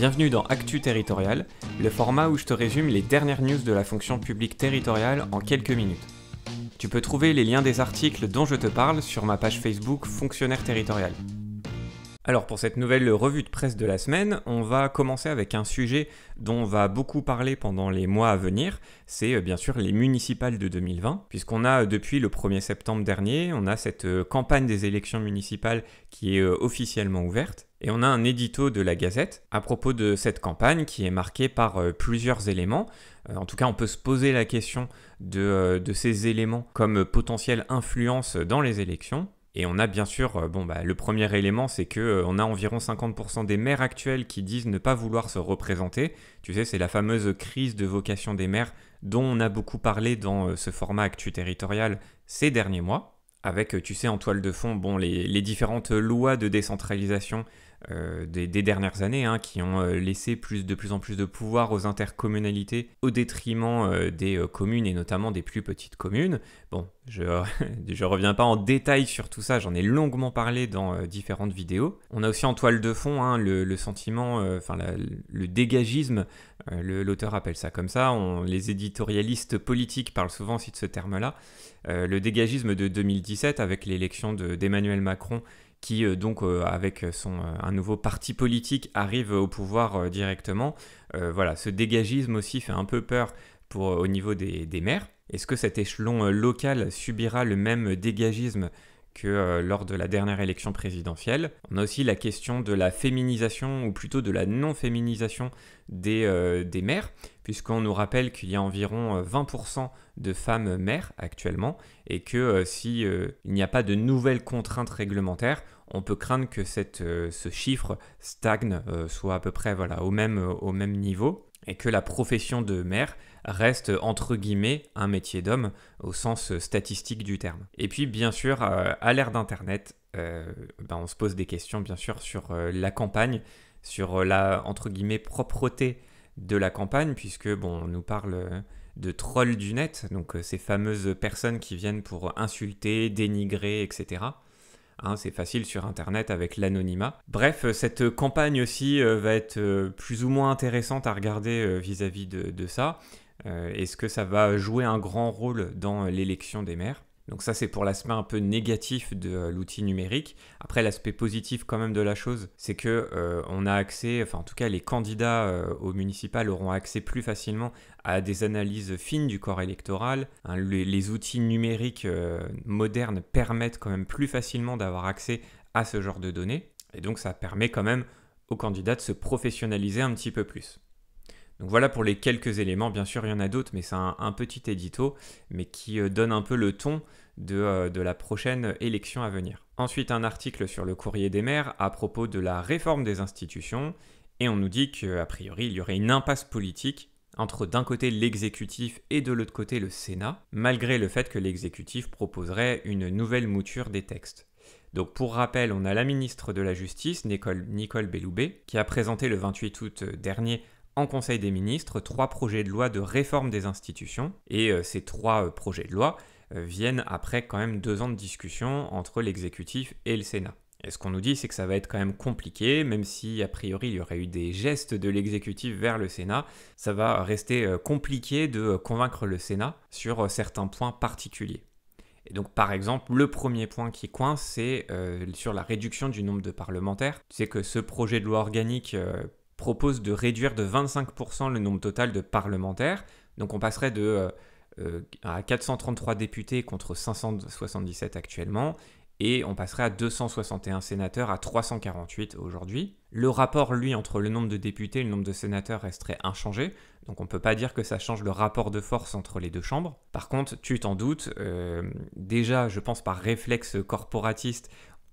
Bienvenue dans Actu Territorial, le format où je te résume les dernières news de la fonction publique territoriale en quelques minutes. Tu peux trouver les liens des articles dont je te parle sur ma page Facebook Fonctionnaire Territorial. Alors pour cette nouvelle revue de presse de la semaine, on va commencer avec un sujet dont on va beaucoup parler pendant les mois à venir, c'est euh, bien sûr les municipales de 2020, puisqu'on a euh, depuis le 1er septembre dernier, on a cette euh, campagne des élections municipales qui est officiellement ouverte. Et on a un édito de la Gazette à propos de cette campagne qui est marquée par plusieurs éléments. En tout cas, on peut se poser la question de, de ces éléments comme potentielle influence dans les élections. Et on a bien sûr, euh, bon, bah, le premier élément, c'est que euh, on a environ 50% des maires actuels qui disent ne pas vouloir se représenter. Tu sais, c'est la fameuse crise de vocation des maires dont on a beaucoup parlé dans euh, ce format actu territorial ces derniers mois avec, euh, tu sais, en toile de fond, bon, les, différentes lois de décentralisation euh, des, dernières années, hein, qui ont euh, laissé plus, de plus en plus de pouvoir aux intercommunalités au détriment des communes et notamment des plus petites communes. Bon, je ne reviens pas en détail sur tout ça, j'en ai longuement parlé dans différentes vidéos. On a aussi en toile de fond hein, le, sentiment, enfin le dégagisme euh, l'auteur appelle ça comme ça. les éditorialistes politiques parlent souvent aussi de ce terme-là. Euh, le dégagisme de 2017 avec l'élection d'Emmanuel Macron qui euh, donc avec son un nouveau parti politique arrive au pouvoir directement. voilà, ce dégagisme aussi fait un peu peur pour, au niveau des, des maires. Est-ce que cet échelon local subira le même dégagisme euh, lors de la dernière élection présidentielle. On a aussi la question de la féminisation, ou plutôt de la non-féminisation des, mères, euh, maires, puisqu'on nous rappelle qu'il y a environ 20% euh, de femmes mères actuellement, et que s'il si il n'y a pas de nouvelles contraintes réglementaires, on peut craindre que ce chiffre stagne, soit à peu près voilà, au, même, au même niveau, et que la profession de mère, reste entre guillemets un métier d'homme au sens euh, statistique du terme. Et puis bien sûr, euh, à l'ère d'Internet, euh, ben, on se pose des questions bien sûr sur la campagne, sur la entre guillemets propreté de la campagne, puisque bon, on nous parle de trolls du net, donc ces fameuses personnes qui viennent pour insulter, dénigrer, etc. Hein, c'est facile sur Internet avec l'anonymat. Bref, cette campagne aussi va être plus ou moins intéressante à regarder vis-à-vis de, ça. Euh, est-ce que ça va jouer un grand rôle dans euh, l'élection des maires donc ça, c'est pour l'aspect un peu négatif de euh, l'outil numérique. Après, l'aspect positif quand même de la chose, c'est que on a accès, enfin en tout cas, les candidats aux municipales auront accès plus facilement à des analyses fines du corps électoral. Hein, les, outils numériques modernes permettent quand même plus facilement d'avoir accès à ce genre de données. Et donc ça permet quand même aux candidats de se professionnaliser un petit peu plus. Donc voilà pour les quelques éléments. Bien sûr, il y en a d'autres, mais c'est un, petit édito, mais qui euh, donne un peu le ton euh, de, la prochaine élection à venir. Ensuite, un article sur le courrier des maires à propos de la réforme des institutions. Et on nous dit qu'a priori, il y aurait une impasse politique entre d'un côté l'exécutif et de l'autre côté le Sénat, malgré le fait que l'exécutif proposerait une nouvelle mouture des textes. Donc pour rappel, on a la ministre de la Justice, Nicole, Nicole Belloubet, qui a présenté le 28 août dernier Conseil des ministres trois projets de loi de réforme des institutions. Et euh, ces trois euh, projets de loi euh, viennent après quand même deux ans de discussion entre l'exécutif et le Sénat. Et ce qu'on nous dit, c'est que ça va être quand même compliqué, même si a priori il y aurait eu des gestes de l'exécutif vers le Sénat, ça va rester compliqué de convaincre le Sénat sur certains points particuliers. Et donc par exemple, le premier point qui coince, c'est sur la réduction du nombre de parlementaires. C'est que ce projet de loi organique propose de réduire de 25% le nombre total de parlementaires. Donc on passerait de euh, euh, à 433 députés contre 577 actuellement et on passerait à 261 sénateurs à 348 aujourd'hui. Le rapport, lui, entre le nombre de députés et le nombre de sénateurs resterait inchangé, donc on ne peut pas dire que ça change le rapport de force entre les deux chambres. Par contre, tu t'en doutes, euh, déjà, je pense par réflexe corporatiste,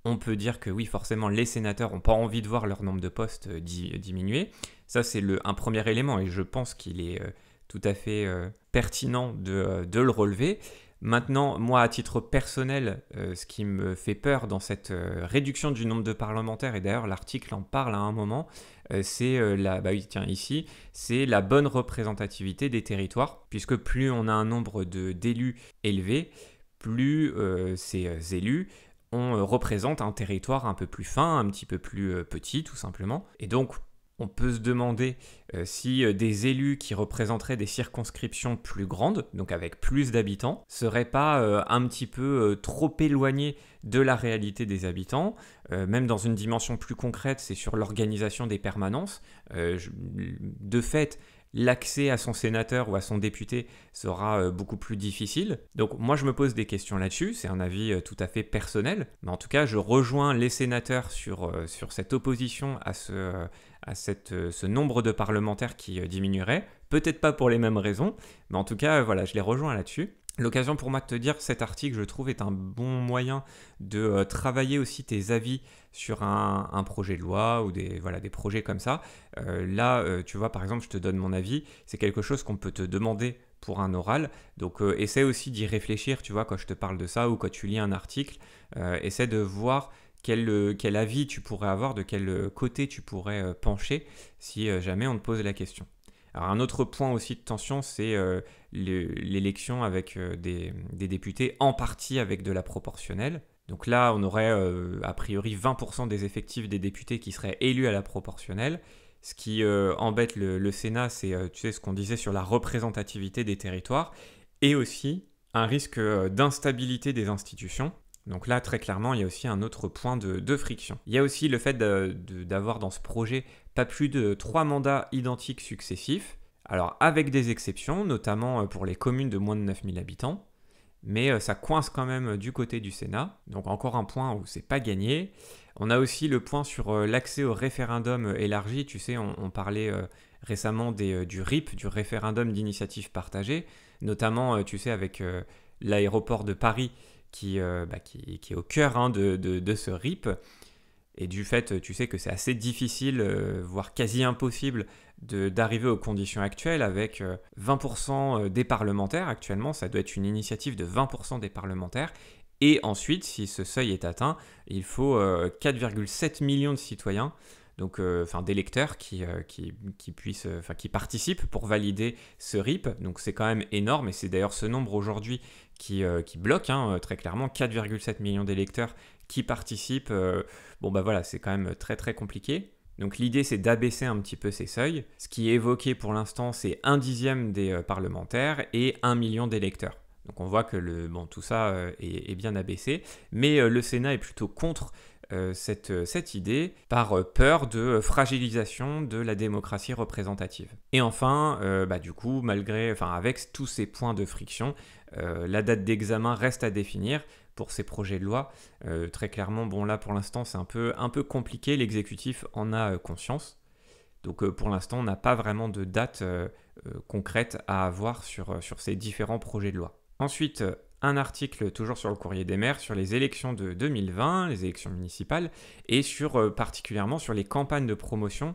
on peut dire que oui, forcément, les sénateurs n'ont pas envie de voir leur nombre de postes euh, euh, diminuer. Ça, c'est un premier élément et je pense qu'il est euh, tout à fait pertinent de, le relever. Maintenant, moi, à titre personnel, ce qui me fait peur dans cette réduction du nombre de parlementaires, et d'ailleurs l'article en parle à un moment, c'est la, bah oui, tiens, ici, c'est la bonne représentativité des territoires, puisque plus on a un nombre d'élus élevé, plus ces élus on euh, représente un territoire un peu plus fin, un petit peu plus euh, petit tout simplement. Et donc on peut se demander euh, si des élus qui représenteraient des circonscriptions plus grandes, donc avec plus d'habitants, seraient pas un petit peu trop éloignés de la réalité des habitants. même dans une dimension plus concrète, c'est sur l'organisation des permanences. de fait, l'accès à son sénateur ou à son député sera euh, beaucoup plus difficile. Donc moi je me pose des questions là-dessus, c'est un avis euh, tout à fait personnel, mais en tout cas je rejoins les sénateurs sur, euh, cette opposition à, ce, ce nombre de parlementaires qui diminuerait, peut-être pas pour les mêmes raisons, mais en tout cas voilà, je les rejoins là-dessus. L'occasion pour moi de te dire, cet article, je trouve, est un bon moyen de euh, travailler aussi tes avis sur un, projet de loi ou des, voilà, des projets comme ça. Euh, là, euh, tu vois, par exemple, je te donne mon avis, c'est quelque chose qu'on peut te demander pour un oral. Donc, essaie aussi d'y réfléchir, tu vois, quand je te parle de ça ou quand tu lis un article, essaie de voir quel, quel avis tu pourrais avoir, de quel côté tu pourrais pencher si jamais on te pose la question un autre point aussi de tension, c'est euh, l'élection avec euh, des, députés en partie avec de la proportionnelle. Donc là, on aurait euh, a priori 20% des effectifs des députés qui seraient élus à la proportionnelle. Ce qui embête le, Sénat, c'est tu sais, ce qu'on disait sur la représentativité des territoires et aussi un risque d'instabilité des institutions. Donc là, très clairement, il y a aussi un autre point de, de friction. Il y a aussi le fait d'avoir dans ce projet pas plus de trois mandats identiques successifs, alors avec des exceptions, notamment euh, pour les communes de moins de 9000 habitants, mais euh, ça coince quand même euh, du côté du Sénat, donc encore un point où c'est pas gagné. On a aussi le point sur l'accès au référendum élargi, tu sais, on, parlait récemment du RIP, du référendum d'initiative partagée, notamment, tu sais, avec l'aéroport de Paris qui, bah, est au cœur hein, de, de ce RIP. Et du fait, tu sais que c'est assez difficile, euh, voire quasi impossible, d'arriver aux conditions actuelles avec 20% euh, euh, des parlementaires. Actuellement, ça doit être une initiative de 20% des parlementaires. Et ensuite, si ce seuil est atteint, il faut 4,7 millions de citoyens donc enfin des qui, qui, puissent enfin, qui participent pour valider ce RIP donc c'est quand même énorme et c'est d'ailleurs ce nombre aujourd'hui qui, bloque hein, très clairement 4,7 millions d'électeurs qui participent, euh, bon bah voilà, c'est quand même très très compliqué. Donc l'idée c'est d'abaisser un petit peu ces seuils. Ce qui est évoqué pour l'instant c'est un dixième des euh, parlementaires et un million d'électeurs. Donc on voit que le, bon, tout ça euh, est, bien abaissé, mais le Sénat est plutôt contre cette, cette, idée par peur de fragilisation de la démocratie représentative. Et enfin, bah, du coup, malgré, enfin, avec tous ces points de friction, la date d'examen reste à définir pour ces projets de loi. Euh, très clairement, bon là pour l'instant c'est un peu, un peu compliqué, l'exécutif en a euh, conscience. Donc euh, pour l'instant on n'a pas vraiment de date concrète à avoir sur, sur ces différents projets de loi. Ensuite, un article toujours sur le courrier des maires sur les élections de 2020, les élections municipales, et sur particulièrement sur les campagnes de promotion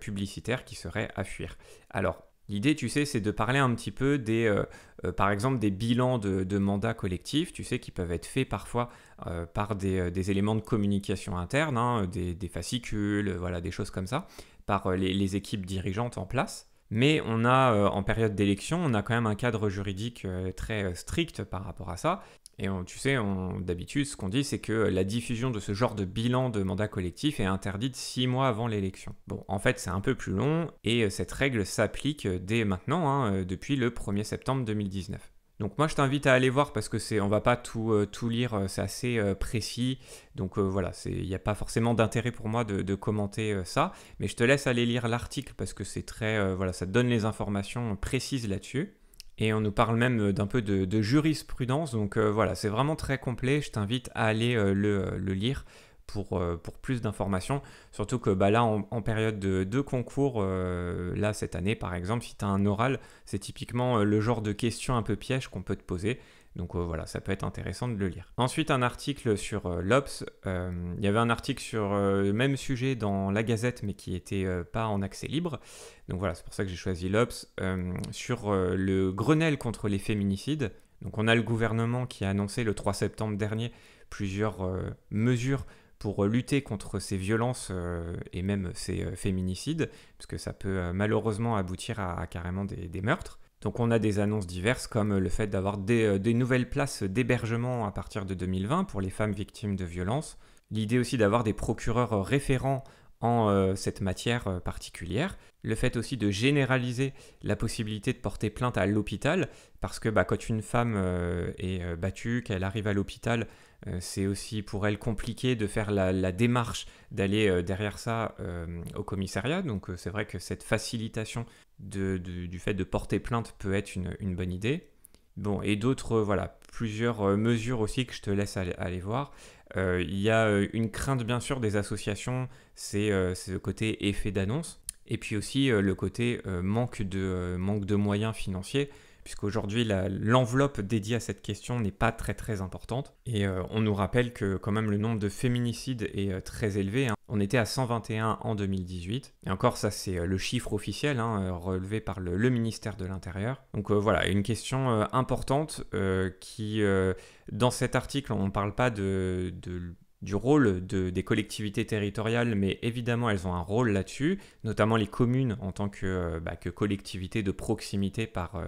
publicitaire qui seraient à fuir. Alors, L'idée, tu sais, c'est de parler un petit peu des, euh, euh, par exemple, des bilans de, mandats collectifs, tu sais, qui peuvent être faits parfois euh, par des, éléments de communication interne, hein, des, fascicules, voilà, des choses comme ça, par les équipes dirigeantes en place. Mais on a, en période d'élection, on a quand même un cadre juridique très strict par rapport à ça. Et tu sais, d'habitude, ce qu'on dit, c'est que la diffusion de ce genre de bilan de mandat collectif est interdite six mois avant l'élection. Bon, en fait, c'est un peu plus long et euh, cette règle s'applique euh, dès maintenant, hein, euh, depuis le 1er septembre 2019. Donc moi je t'invite à aller voir parce que c'est on va pas tout, lire, c'est assez précis. Donc voilà, il n'y a pas forcément d'intérêt pour moi de, commenter ça, mais je te laisse aller lire l'article parce que c'est très voilà, ça donne les informations précises là-dessus. Et on nous parle même euh, d'un peu de, jurisprudence. Donc euh, voilà, c'est vraiment très complet. Je t'invite à aller euh, le, lire pour, euh, pour plus d'informations. Surtout que bah, là, en, période de, de concours, euh, là cette année par exemple, si tu as un oral, c'est typiquement euh, le genre de question un peu piège qu'on peut te poser. Donc voilà, ça peut être intéressant de le lire. Ensuite, un article sur l'Obs. il y avait un article sur le même sujet dans la Gazette, mais qui n'était pas en accès libre. Donc voilà, c'est pour ça que j'ai choisi l'Obs. sur le Grenelle contre les féminicides. Donc on a le gouvernement qui a annoncé le 3 septembre dernier plusieurs mesures euh, lutter contre ces violences euh, et même ces euh, féminicides, puisque ça peut malheureusement aboutir à, carrément des, meurtres. Donc on a des annonces diverses comme le fait d'avoir des, des nouvelles places d'hébergement à partir de 2020 pour les femmes victimes de violences, l'idée aussi d'avoir des procureurs référents euh, cette matière euh, particulière. Le fait aussi de généraliser la possibilité de porter plainte à l'hôpital, parce que bah, quand une femme euh, est battue, qu'elle arrive à l'hôpital, c'est aussi pour elle compliqué de faire la, démarche d'aller derrière ça au commissariat. Donc c'est vrai que cette facilitation de, du fait de porter plainte peut être une, bonne idée. Bon, et d'autres, voilà, plusieurs mesures aussi que je te laisse aller voir. Euh, il y a euh, une crainte bien sûr des associations, c'est euh, ce côté effet d'annonce, et puis aussi le côté manque, de, manque de moyens financiers puisqu'aujourd'hui l'enveloppe dédiée à cette question n'est pas très très importante. Et on nous rappelle que quand même le nombre de féminicides est très élevé. Hein. On était à 121 en 2018. Et encore, ça c'est euh, le chiffre officiel hein, euh, relevé par le, ministère de l'Intérieur. Donc euh, voilà, une question importante qui, dans cet article, on ne parle pas de, du rôle des collectivités territoriales, mais évidemment elles ont un rôle là-dessus, notamment les communes en tant que, bah, collectivités de proximité par,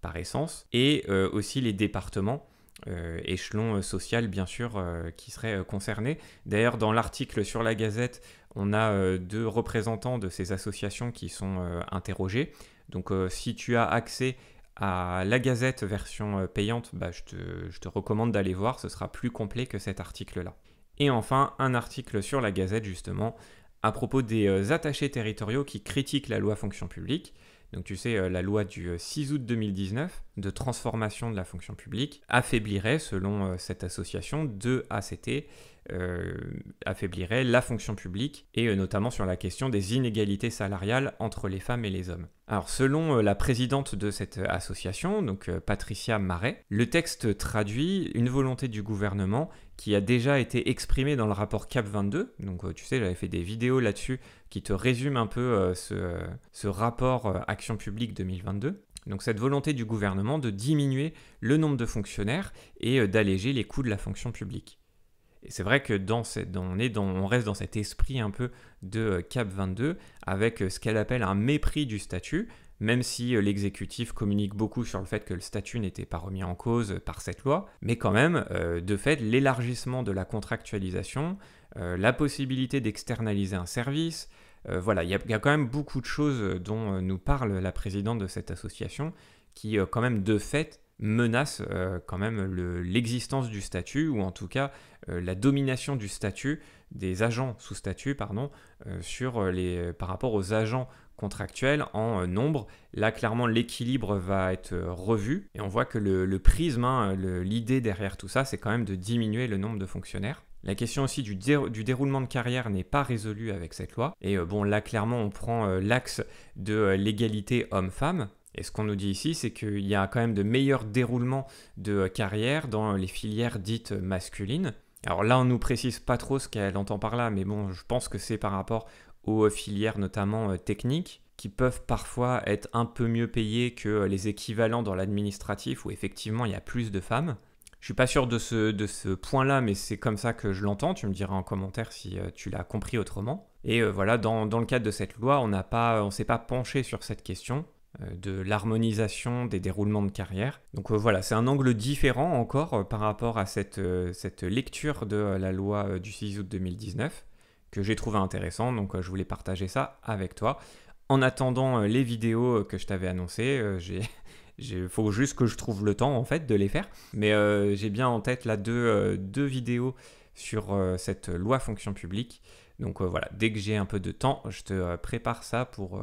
par essence, et aussi les départements. Euh, échelon euh, social, bien sûr, euh, qui serait concerné. D'ailleurs, dans l'article sur la Gazette, on a deux représentants de ces associations qui sont interrogés. Donc, si tu as accès à la Gazette version payante, bah, je te recommande d'aller voir, ce sera plus complet que cet article-là. Et enfin, un article sur la Gazette, justement, à propos des attachés territoriaux qui critiquent la loi fonction publique. Donc tu sais, euh, la loi du 6 euh, août 2019 de transformation de la fonction publique affaiblirait, selon euh, cette association, deux ACT, euh, affaiblirait la fonction publique et euh, notamment sur la question des inégalités salariales entre les femmes et les hommes. Alors selon euh, la présidente de cette association, donc Patricia Marais, le texte traduit une volonté du gouvernement qui a déjà été exprimée dans le rapport CAP 22. Donc tu sais, j'avais fait des vidéos là-dessus qui te résument un peu ce, rapport Action publique 2022. Donc cette volonté du gouvernement de diminuer le nombre de fonctionnaires et d'alléger les coûts de la fonction publique. Et c'est vrai que dans on, est on reste dans cet esprit un peu de euh, CAP 22 avec euh, ce qu'elle appelle un mépris du statut, même si euh, l'exécutif communique beaucoup sur le fait que le statut n'était pas remis en cause par cette loi, mais quand même, de fait, l'élargissement de la contractualisation, la possibilité d'externaliser un service, voilà, il y, a quand même beaucoup de choses dont nous parle la présidente de cette association qui, quand même, de fait, menace quand même l'existence du statut, ou en tout cas euh, la domination du statut, des agents sous statut, pardon, euh, sur euh, les, par rapport aux agents contractuels en nombre. Là, clairement, l'équilibre va être revu. Et on voit que le, prisme, hein, l'idée derrière tout ça, c'est quand même de diminuer le nombre de fonctionnaires. La question aussi du, déroulement de carrière n'est pas résolue avec cette loi. Et bon, là, clairement, on prend l'axe de l'égalité homme-femme. Et ce qu'on nous dit ici, c'est qu'il y a quand même de meilleurs déroulements de carrière dans les filières dites masculines. Alors là, on ne nous précise pas trop ce qu'elle entend par là, mais bon, je pense que c'est par rapport aux filières notamment euh, techniques qui peuvent parfois être un peu mieux payées que euh, les équivalents dans l'administratif où effectivement il y a plus de femmes. Je suis pas sûr de ce, point-là, mais c'est comme ça que je l'entends. Tu me diras en commentaire si euh, tu l'as compris autrement. Et voilà, dans, dans, le cadre de cette loi, on ne s'est pas penché sur cette question. Euh, de l'harmonisation des déroulements de carrière. Donc euh, voilà, c'est un angle différent encore euh, par rapport à cette, lecture de la loi du 6 août 2019 que j'ai trouvé intéressant, donc je voulais partager ça avec toi. En attendant les vidéos que je t'avais annoncées, Il faut juste que je trouve le temps en fait de les faire. Mais j'ai bien en tête là deux, deux vidéos sur cette loi fonction publique. Donc voilà, dès que j'ai un peu de temps, je te prépare ça pour,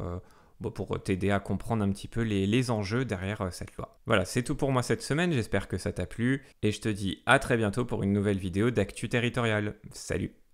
bon, pour t'aider à comprendre un petit peu les, enjeux derrière euh, cette loi. Voilà, c'est tout pour moi cette semaine, j'espère que ça t'a plu, et je te dis à très bientôt pour une nouvelle vidéo d'actu Territorial. Salut